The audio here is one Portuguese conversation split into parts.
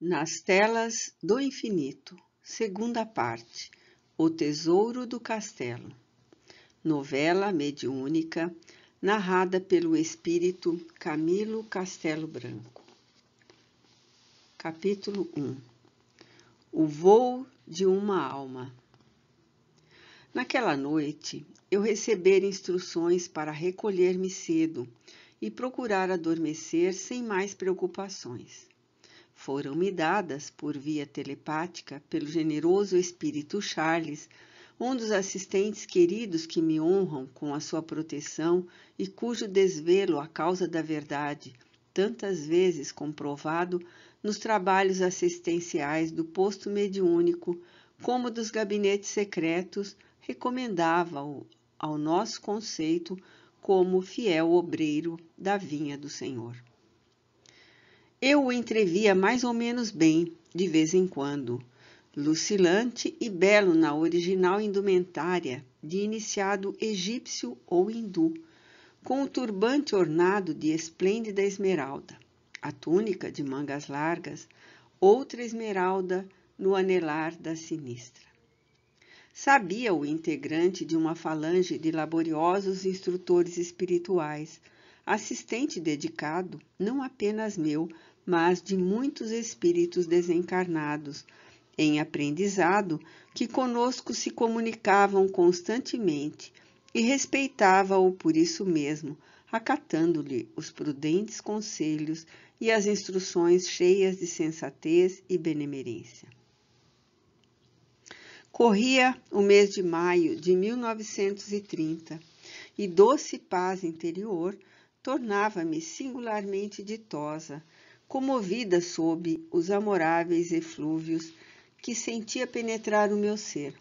Nas telas do infinito, segunda parte, O Tesouro do Castelo. Novela mediúnica narrada pelo espírito Camilo Castelo Branco. Capítulo 1. O voo de uma alma. Naquela noite, eu recebera instruções para recolher-me cedo e procurar adormecer sem mais preocupações foram-me dadas, por via telepática, pelo generoso espírito Charles, um dos assistentes queridos que me honram com a sua proteção e cujo desvelo à causa da verdade, tantas vezes comprovado nos trabalhos assistenciais do posto mediúnico, como dos gabinetes secretos, recomendava-o ao nosso conceito como fiel obreiro da vinha do Senhor. Eu o entrevia mais ou menos bem, de vez em quando, lucilante e belo na original indumentária de iniciado egípcio ou hindu, com o turbante ornado de esplêndida esmeralda, a túnica de mangas largas, outra esmeralda no anelar da sinistra. Sabia o integrante de uma falange de laboriosos instrutores espirituais, assistente dedicado, não apenas meu, mas de muitos espíritos desencarnados, em aprendizado, que conosco se comunicavam constantemente e respeitava-o por isso mesmo, acatando-lhe os prudentes conselhos e as instruções cheias de sensatez e benemerência. Corria o mês de maio de 1930 e doce paz interior tornava-me singularmente ditosa comovida sob os amoráveis eflúvios que sentia penetrar o meu ser,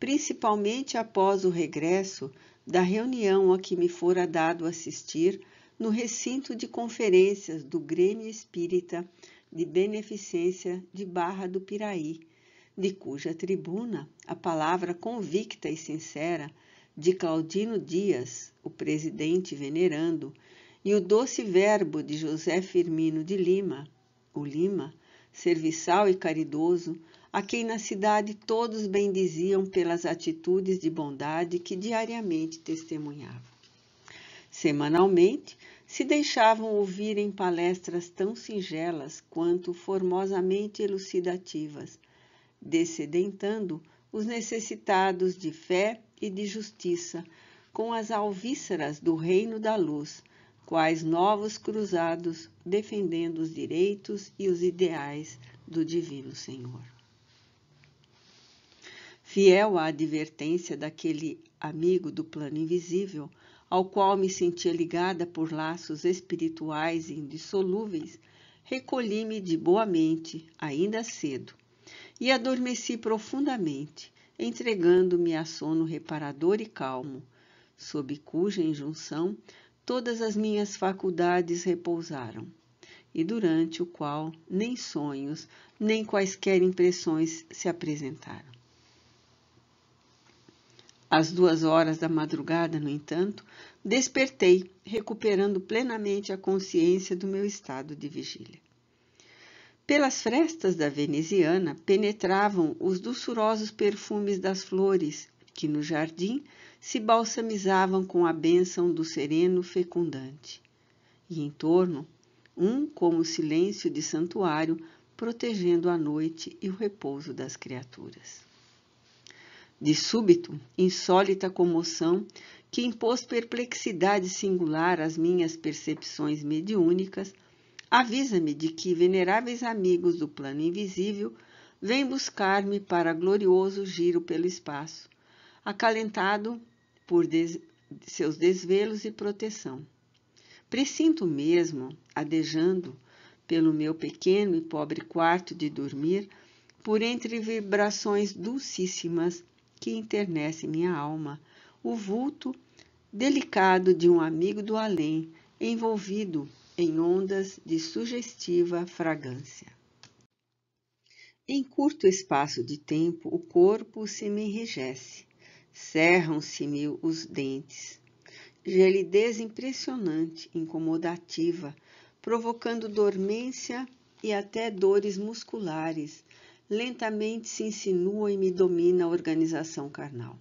principalmente após o regresso da reunião a que me fora dado assistir no recinto de conferências do Grêmio Espírita de Beneficência de Barra do Piraí, de cuja tribuna a palavra convicta e sincera de Claudino Dias, o presidente venerando, e o doce verbo de José Firmino de Lima, o Lima, serviçal e caridoso, a quem na cidade todos bendiziam pelas atitudes de bondade que diariamente testemunhava. Semanalmente, se deixavam ouvir em palestras tão singelas quanto formosamente elucidativas, descedentando os necessitados de fé e de justiça com as alvíceras do reino da luz, quais novos cruzados defendendo os direitos e os ideais do Divino Senhor. Fiel à advertência daquele amigo do plano invisível, ao qual me sentia ligada por laços espirituais indissolúveis, recolhi-me de boa mente, ainda cedo, e adormeci profundamente, entregando-me a sono reparador e calmo, sob cuja injunção todas as minhas faculdades repousaram, e durante o qual nem sonhos, nem quaisquer impressões se apresentaram. Às duas horas da madrugada, no entanto, despertei, recuperando plenamente a consciência do meu estado de vigília. Pelas frestas da veneziana penetravam os doçurosos perfumes das flores que no jardim se balsamizavam com a bênção do sereno fecundante, e em torno, um como silêncio de santuário protegendo a noite e o repouso das criaturas. De súbito, insólita comoção que impôs perplexidade singular às minhas percepções mediúnicas, avisa-me de que veneráveis amigos do plano invisível vêm buscar-me para glorioso giro pelo espaço, acalentado por des seus desvelos e proteção. Presinto mesmo, adejando pelo meu pequeno e pobre quarto de dormir, por entre vibrações dulcíssimas que internecem minha alma, o vulto delicado de um amigo do além, envolvido em ondas de sugestiva fragrância. Em curto espaço de tempo, o corpo se me enrijece, cerram-se-me os dentes. Gelidez impressionante, incomodativa, provocando dormência e até dores musculares, lentamente se insinua e me domina a organização carnal.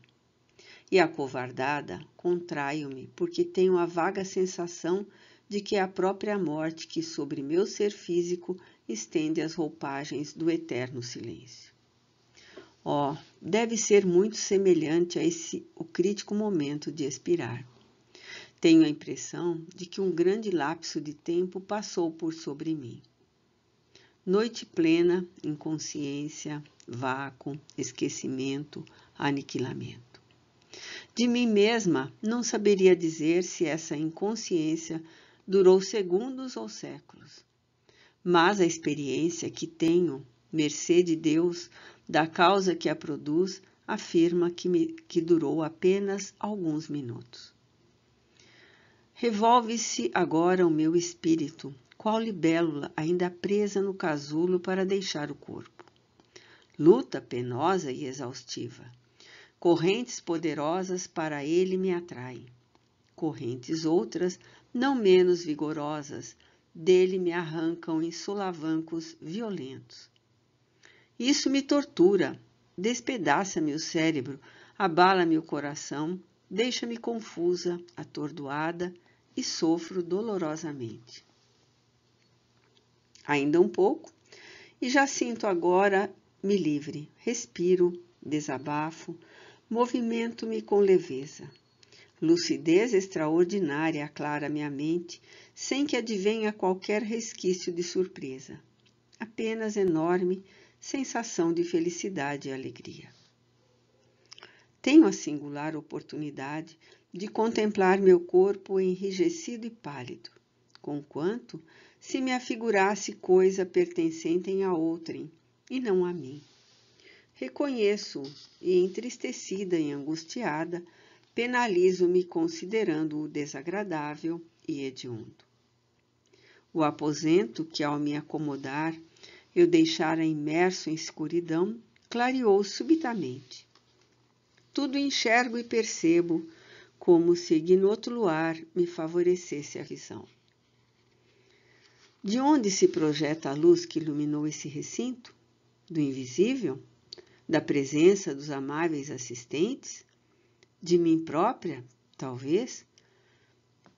E acovardada, contraio-me, porque tenho a vaga sensação de que é a própria morte que sobre meu ser físico estende as roupagens do eterno silêncio. Ó, oh, deve ser muito semelhante a esse o crítico momento de expirar. Tenho a impressão de que um grande lapso de tempo passou por sobre mim. Noite plena, inconsciência, vácuo, esquecimento, aniquilamento. De mim mesma, não saberia dizer se essa inconsciência durou segundos ou séculos. Mas a experiência que tenho, mercê de Deus, da causa que a produz, afirma que, me, que durou apenas alguns minutos. Revolve-se agora o meu espírito, qual libélula ainda presa no casulo para deixar o corpo. Luta penosa e exaustiva. Correntes poderosas para ele me atraem. Correntes outras, não menos vigorosas, dele me arrancam em solavancos violentos. Isso me tortura, despedaça-me o cérebro, abala-me o coração, deixa-me confusa, atordoada e sofro dolorosamente. Ainda um pouco, e já sinto agora me livre, respiro, desabafo, movimento-me com leveza. Lucidez extraordinária aclara minha mente, sem que advenha qualquer resquício de surpresa. Apenas enorme, sensação de felicidade e alegria. Tenho a singular oportunidade de contemplar meu corpo enrijecido e pálido, conquanto se me afigurasse coisa pertencente a outrem e não a mim. Reconheço e, entristecida e angustiada, penalizo-me considerando-o desagradável e hediondo. O aposento que, ao me acomodar, eu deixara imerso em escuridão, clareou subitamente. Tudo enxergo e percebo, como se ignoto luar me favorecesse a visão. De onde se projeta a luz que iluminou esse recinto? Do invisível? Da presença dos amáveis assistentes? De mim própria, talvez?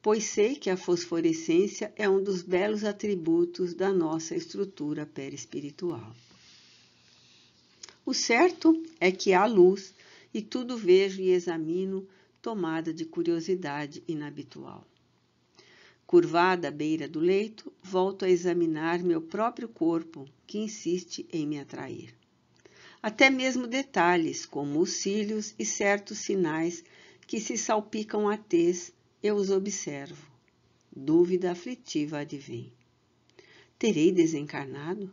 pois sei que a fosforescência é um dos belos atributos da nossa estrutura perispiritual. O certo é que há luz e tudo vejo e examino, tomada de curiosidade inabitual. Curvada à beira do leito, volto a examinar meu próprio corpo, que insiste em me atrair. Até mesmo detalhes, como os cílios e certos sinais que se salpicam a tez eu os observo. Dúvida aflitiva advém. Terei desencarnado?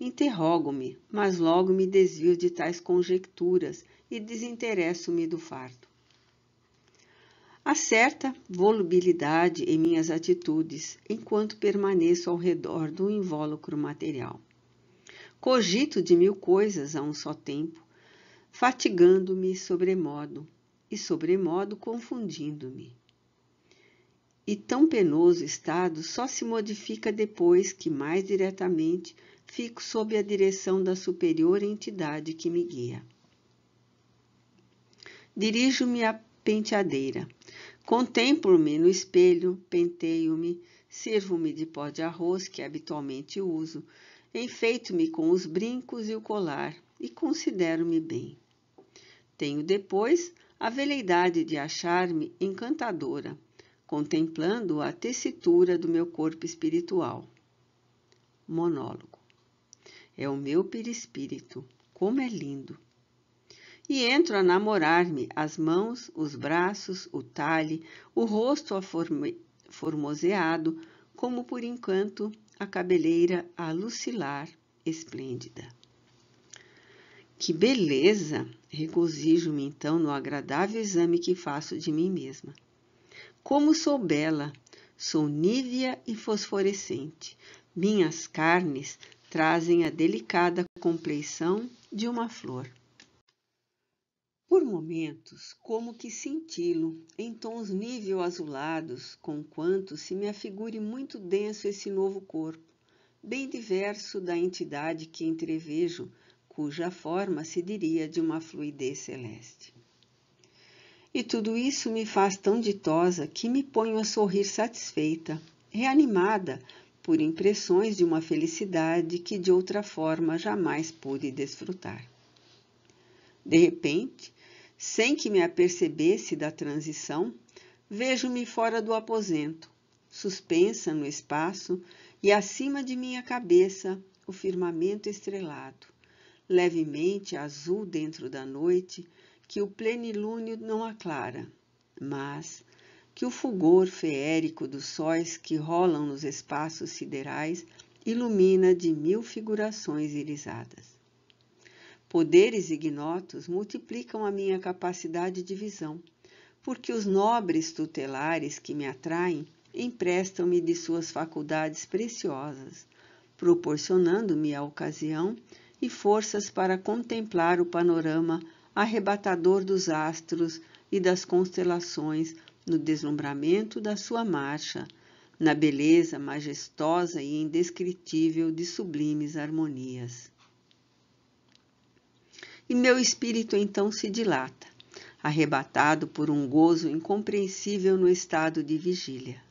Interrogo-me, mas logo me desvio de tais conjecturas e desinteresso-me do fardo. Há certa volubilidade em minhas atitudes enquanto permaneço ao redor do invólucro material. Cogito de mil coisas a um só tempo, fatigando-me sobremodo e sobremodo confundindo-me e tão penoso estado só se modifica depois que mais diretamente fico sob a direção da superior entidade que me guia. Dirijo-me à penteadeira, contemplo-me no espelho, penteio-me, sirvo-me de pó de arroz que habitualmente uso, enfeito-me com os brincos e o colar e considero-me bem. Tenho depois a veleidade de achar-me encantadora, contemplando a tessitura do meu corpo espiritual. Monólogo. É o meu perispírito, como é lindo! E entro a namorar-me as mãos, os braços, o talhe, o rosto aforme, formoseado, como por encanto a cabeleira a esplêndida. Que beleza! Regozijo-me então no agradável exame que faço de mim mesma. Como sou bela, sou nívea e fosforescente. Minhas carnes trazem a delicada compleição de uma flor. Por momentos, como que cintilo em tons nível azulados, conquanto se me afigure muito denso esse novo corpo, bem diverso da entidade que entrevejo, cuja forma se diria de uma fluidez celeste. E tudo isso me faz tão ditosa que me ponho a sorrir satisfeita, reanimada por impressões de uma felicidade que de outra forma jamais pude desfrutar. De repente, sem que me apercebesse da transição, vejo-me fora do aposento, suspensa no espaço e acima de minha cabeça o firmamento estrelado, levemente azul dentro da noite, que o plenilúnio não aclara, mas que o fulgor feérico dos sóis que rolam nos espaços siderais ilumina de mil figurações irisadas. Poderes ignotos multiplicam a minha capacidade de visão, porque os nobres tutelares que me atraem emprestam-me de suas faculdades preciosas, proporcionando-me a ocasião e forças para contemplar o panorama arrebatador dos astros e das constelações no deslumbramento da sua marcha, na beleza majestosa e indescritível de sublimes harmonias. E meu espírito então se dilata, arrebatado por um gozo incompreensível no estado de vigília.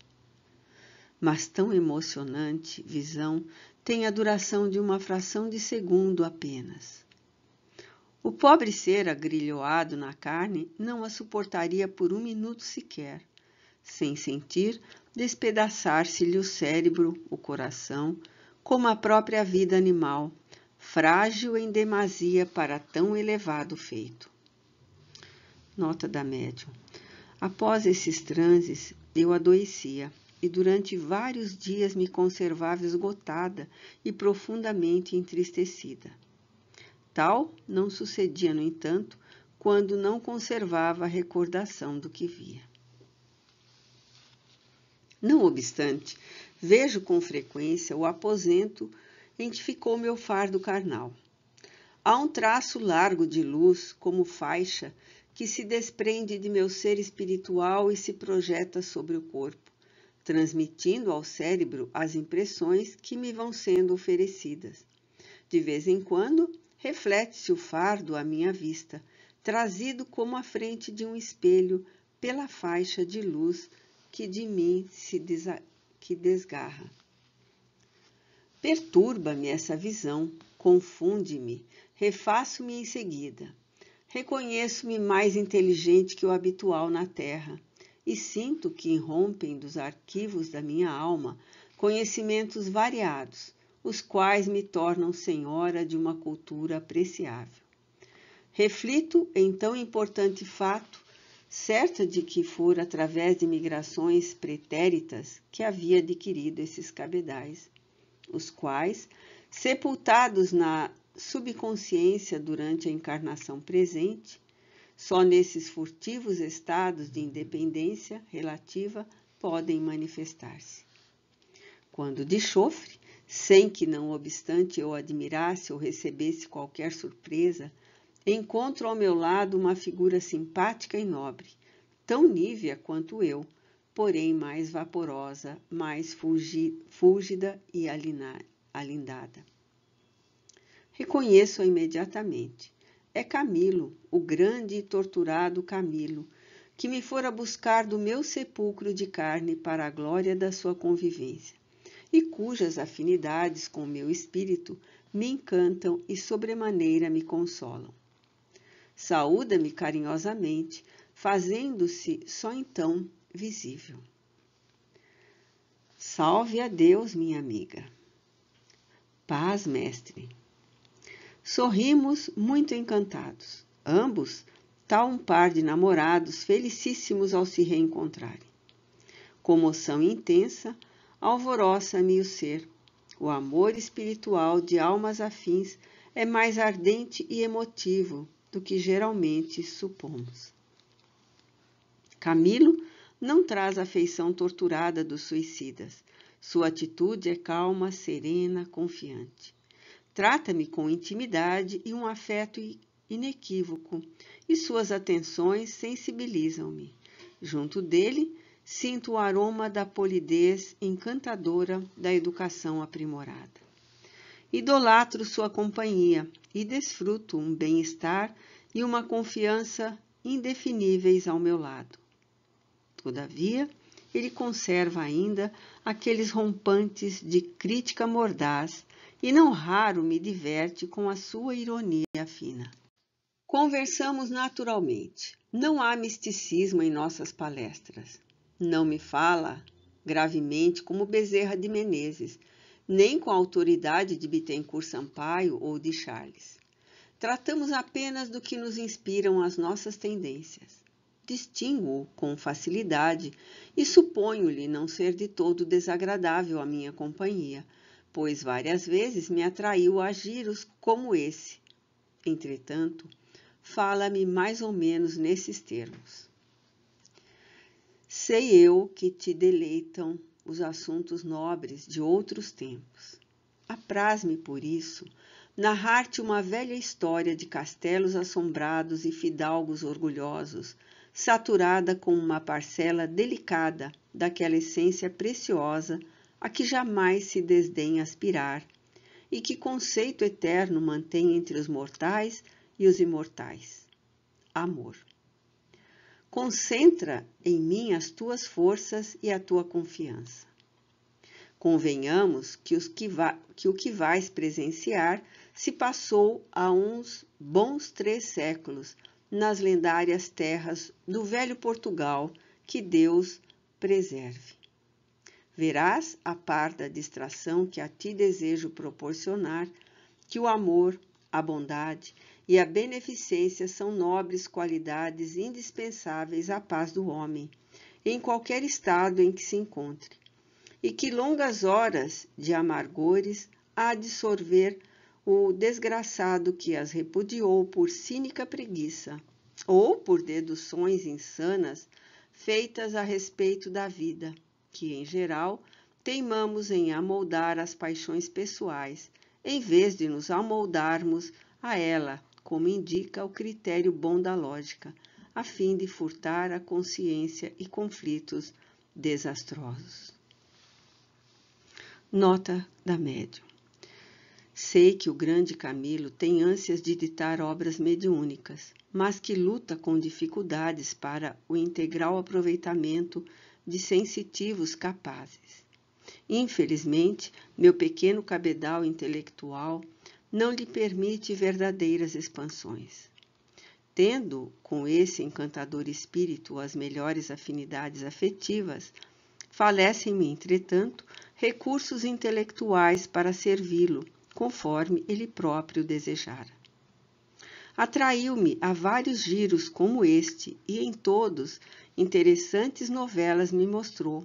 Mas tão emocionante visão tem a duração de uma fração de segundo apenas. O pobre ser agrilhoado na carne não a suportaria por um minuto sequer, sem sentir despedaçar-se-lhe o cérebro, o coração, como a própria vida animal, frágil em demasia para tão elevado feito. Nota da médium. Após esses transes, eu adoecia e durante vários dias me conservava esgotada e profundamente entristecida. Tal não sucedia, no entanto, quando não conservava a recordação do que via. Não obstante, vejo com frequência o aposento em que ficou meu fardo carnal. Há um traço largo de luz, como faixa, que se desprende de meu ser espiritual e se projeta sobre o corpo, transmitindo ao cérebro as impressões que me vão sendo oferecidas. De vez em quando, reflete-se o fardo à minha vista, trazido como à frente de um espelho pela faixa de luz que de mim se que desgarra. Perturba-me essa visão, confunde-me, refaço-me em seguida. Reconheço-me mais inteligente que o habitual na terra e sinto que irrompem dos arquivos da minha alma conhecimentos variados, os quais me tornam senhora de uma cultura apreciável. Reflito em tão importante fato, certa de que fora através de migrações pretéritas que havia adquirido esses cabedais, os quais, sepultados na subconsciência durante a encarnação presente, só nesses furtivos estados de independência relativa podem manifestar-se. Quando de chofre, sem que, não obstante, eu admirasse ou recebesse qualquer surpresa, encontro ao meu lado uma figura simpática e nobre, tão nívea quanto eu, porém mais vaporosa, mais fúlgida e alindada. Reconheço-a imediatamente. É Camilo, o grande e torturado Camilo, que me fora buscar do meu sepulcro de carne para a glória da sua convivência e cujas afinidades com o meu espírito me encantam e sobremaneira me consolam. Saúda-me carinhosamente, fazendo-se só então visível. Salve a Deus, minha amiga. Paz, mestre. Sorrimos muito encantados, ambos, tal um par de namorados felicíssimos ao se reencontrarem. Comoção intensa, alvoroça-me o ser. O amor espiritual de almas afins é mais ardente e emotivo do que geralmente supomos. Camilo não traz a feição torturada dos suicidas. Sua atitude é calma, serena, confiante. Trata-me com intimidade e um afeto inequívoco, e suas atenções sensibilizam-me. Junto dele, sinto o aroma da polidez encantadora da educação aprimorada. Idolatro sua companhia e desfruto um bem-estar e uma confiança indefiníveis ao meu lado. Todavia, ele conserva ainda aqueles rompantes de crítica mordaz e não raro me diverte com a sua ironia fina. Conversamos naturalmente. Não há misticismo em nossas palestras. Não me fala gravemente como Bezerra de Menezes, nem com a autoridade de Bittencourt Sampaio ou de Charles. Tratamos apenas do que nos inspiram as nossas tendências. Distingo-o com facilidade e suponho-lhe não ser de todo desagradável à minha companhia, pois várias vezes me atraiu a giros como esse. Entretanto, fala-me mais ou menos nesses termos. Sei eu que te deleitam os assuntos nobres de outros tempos. Apraz-me, por isso, narrar-te uma velha história de castelos assombrados e fidalgos orgulhosos, saturada com uma parcela delicada daquela essência preciosa a que jamais se desdenha aspirar e que conceito eterno mantém entre os mortais e os imortais. Amor. Concentra em mim as tuas forças e a tua confiança. Convenhamos que, que, va, que o que vais presenciar se passou há uns bons três séculos nas lendárias terras do velho Portugal, que Deus preserve. Verás, a par da distração que a ti desejo proporcionar, que o amor, a bondade e a beneficência são nobres qualidades indispensáveis à paz do homem, em qualquer estado em que se encontre, e que longas horas de amargores há de sorver o desgraçado que as repudiou por cínica preguiça ou por deduções insanas feitas a respeito da vida, que em geral teimamos em amoldar as paixões pessoais, em vez de nos amoldarmos a ela como indica o critério bom da lógica, a fim de furtar a consciência e conflitos desastrosos. Nota da médio. Sei que o grande Camilo tem ânsias de ditar obras mediúnicas, mas que luta com dificuldades para o integral aproveitamento de sensitivos capazes. Infelizmente, meu pequeno cabedal intelectual não lhe permite verdadeiras expansões. Tendo com esse encantador espírito as melhores afinidades afetivas, falecem-me, entretanto, recursos intelectuais para servi-lo, conforme ele próprio desejara. Atraiu-me a vários giros como este, e em todos interessantes novelas me mostrou,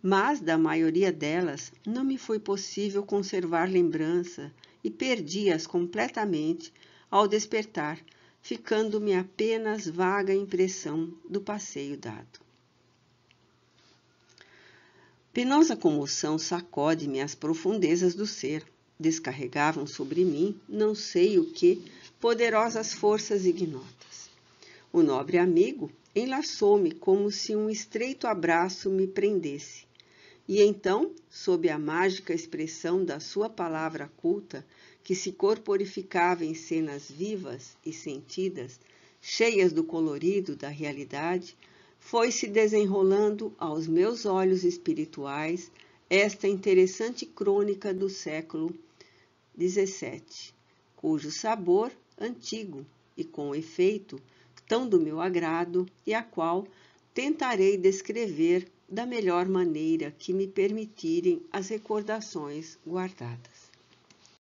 mas da maioria delas não me foi possível conservar lembrança e perdi-as completamente ao despertar, ficando-me apenas vaga impressão do passeio dado. Penosa comoção sacode-me as profundezas do ser. Descarregavam sobre mim, não sei o que, poderosas forças ignotas. O nobre amigo enlaçou-me como se um estreito abraço me prendesse e então, sob a mágica expressão da sua palavra culta, que se corporificava em cenas vivas e sentidas, cheias do colorido da realidade, foi-se desenrolando aos meus olhos espirituais esta interessante crônica do século XVII, cujo sabor antigo e com efeito tão do meu agrado e a qual tentarei descrever da melhor maneira que me permitirem as recordações guardadas.